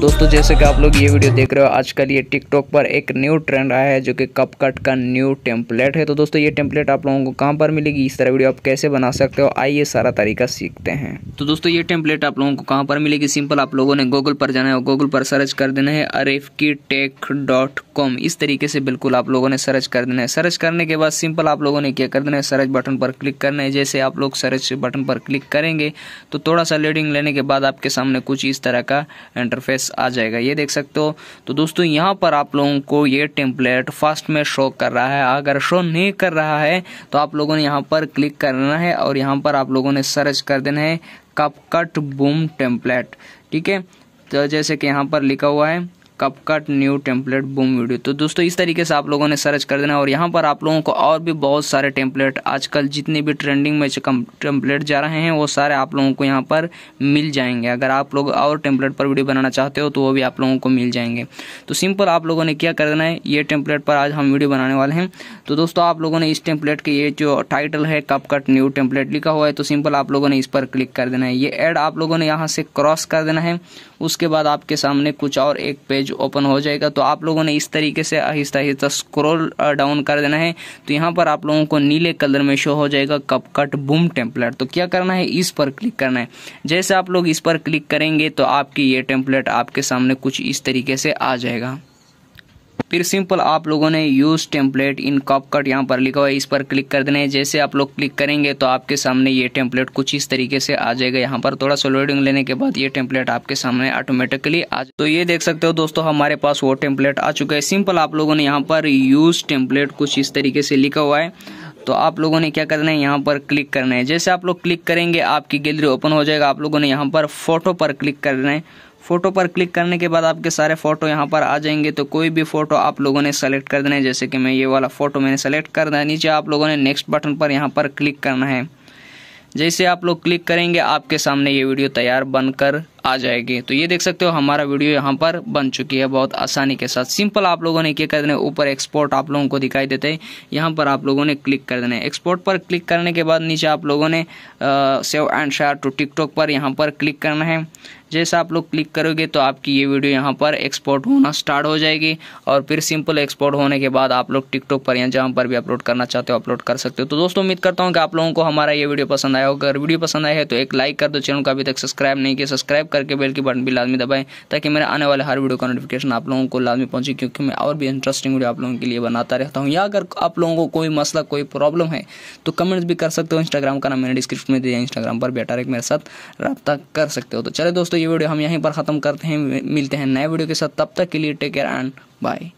दोस्तों जैसे कि आप लोग ये वीडियो देख रहे हो आजकल ये टिकटॉक पर एक न्यू ट्रेंड आया है जो कि कप कट का न्यू टेम्पलेट है तो दोस्तों ये टेम्पलेट आप लोगों को कहाँ पर मिलेगी इस तरह वीडियो आप कैसे बना सकते हो आइए सारा तरीका सीखते हैं तो दोस्तों ये टेम्पलेट आप लोगों को कहाँ पर मिलेगी सिंपल आप लोगों ने गूगल पर जाना है गूगल पर सर्च कर देना है अरेफ की टेक डॉट कॉम इस तरीके से बिल्कुल आप लोगों ने सर्च कर देना है सर्च करने के बाद सिंपल आप लोगों ने क्या कर देना है सर्च बटन पर क्लिक करना है जैसे आप लोग सर्च बटन पर क्लिक करेंगे तो थोड़ा सा लीडिंग लेने के बाद आपके सामने कुछ इस तरह का इंटरफेस इंटरफेस आ जाएगा ये देख सकते हो तो दोस्तों यहाँ पर आप लोगों को ये टेम्पलेट फर्स्ट में शो कर रहा है अगर शो नहीं कर रहा है तो आप लोगों ने यहाँ पर क्लिक करना है और यहाँ पर आप लोगों ने सर्च कर देना है कप कट बूम टेम्पलेट ठीक है तो जैसे कि यहाँ पर लिखा हुआ है CapCut new template boom video तो दोस्तों इस तरीके से आप लोगों ने सर्च कर देना और यहाँ पर आप लोगों को और भी बहुत सारे टेम्पलेट आजकल जितने भी ट्रेंडिंग में टेम्पलेट जा रहे हैं वो सारे आप लोगों को यहाँ पर मिल जाएंगे अगर आप लोग और टेम्पलेट पर वीडियो बनाना चाहते हो तो वो भी आप लोगों को मिल जाएंगे तो सिंपल आप लोगों ने क्या कर देना है ये टेम्पलेट पर आज हम वीडियो बनाने वाले हैं तो दोस्तों आप लोगों ने इस टेम्पलेट के ये जो टाइटल है कप कट न्यू टेम्पलेट लिखा हुआ है तो सिंपल आप लोगों ने इस पर क्लिक कर देना है ये एड आप लोगों ने यहाँ से क्रॉस कर देना है उसके बाद आपके सामने कुछ और एक पेज पेज ओपन हो जाएगा तो आप लोगों ने इस तरीके से आहिस्ता आहिस्ता स्क्रॉल डाउन कर देना है तो यहाँ पर आप लोगों को नीले कलर में शो हो जाएगा कप कट बूम टेम्पलेट तो क्या करना है इस पर क्लिक करना है जैसे आप लोग इस पर क्लिक करेंगे तो आपकी ये टेम्पलेट आपके सामने कुछ इस तरीके से आ जाएगा फिर सिंपल आप लोगों ने use template in CapCut यहाँ पर लिखा हुआ है इस पर क्लिक कर देना है जैसे आप लोग क्लिक करेंगे तो आपके सामने ये टेम्पलेट कुछ इस तरीके से आ जाएगा यहाँ पर थोड़ा सा लोडिंग लेने के बाद ये टेम्पलेट आपके सामने ऑटोमेटिकली आ तो ये देख सकते हो दोस्तों हमारे पास वो टेम्पलेट आ चुका है सिंपल आप लोगों ने यहाँ पर यूज टेम्पलेट कुछ इस तरीके से लिखा हुआ है तो आप लोगों ने क्या करना है यहाँ पर क्लिक करना है जैसे आप लोग क्लिक करेंगे आपकी गैलरी ओपन हो जाएगा आप लोगों ने यहाँ पर फोटो पर क्लिक करना है फोटो पर क्लिक करने के बाद आपके सारे फोटो यहाँ पर आ जाएंगे तो कोई भी फोटो आप लोगों ने सेलेक्ट कर देना है जैसे कि मैं ये वाला फोटो मैंने सेलेक्ट करना है नीचे आप लोगों ने नेक्स्ट बटन पर यहाँ पर क्लिक करना है जैसे आप लोग क्लिक करेंगे आपके सामने ये वीडियो तैयार बनकर आ जाएगी तो ये देख सकते हो हमारा वीडियो यहाँ पर बन चुकी है बहुत आसानी के साथ सिंपल आप लोगों ने क्या कर देना ऊपर एक्सपोर्ट आप लोगों को दिखाई देते हैं यहाँ पर आप लोगों ने क्लिक कर देना है एक्सपोर्ट पर क्लिक करने के बाद नीचे आप लोगों ने save and share to TikTok पर यहाँ पर क्लिक करना है जैसा आप लोग क्लिक करोगे तो आपकी ये वीडियो यहाँ पर एक्सपोर्ट होना स्टार्ट हो जाएगी और फिर सिंपल एक्सपोर्ट होने के बाद आप लोग टिकटॉक पर या जहाँ पर भी अपलोड करना चाहते हो अपलोड कर सकते हो तो दोस्तों उम्मीद करता हूँ कि आप लोगों को हमारा ये वीडियो पसंद आया होगा अगर वीडियो पसंद आया है तो एक लाइक कर दो चैनल को अभी तक सब्सक्राइब नहीं किया सब्सक्राइब करके बेल की बटन भी लाजमी दबाएं ताकि मेरे आने वाले हर वीडियो का नोटिफिकेशन आप लोगों को लाजमी पहुंचे क्योंकि मैं और भी इंटरेस्टिंग वीडियो आप लोगों के लिए बनाता रहता हूँ या अगर आप लोगों को कोई मसला कोई प्रॉब्लम है तो कमेंट्स भी कर सकते हो इंस्टाग्राम का नाम मैंने डिस्क्रिप्शन में दिया इंस्टाग्राम पर बेटा मेरे साथ रब्ता कर सकते हो तो चले दोस्तों ये वीडियो हम यहीं पर ख़त्म करते हैं मिलते हैं नए वीडियो के साथ तब तक के लिए टेक केयर एंड बाय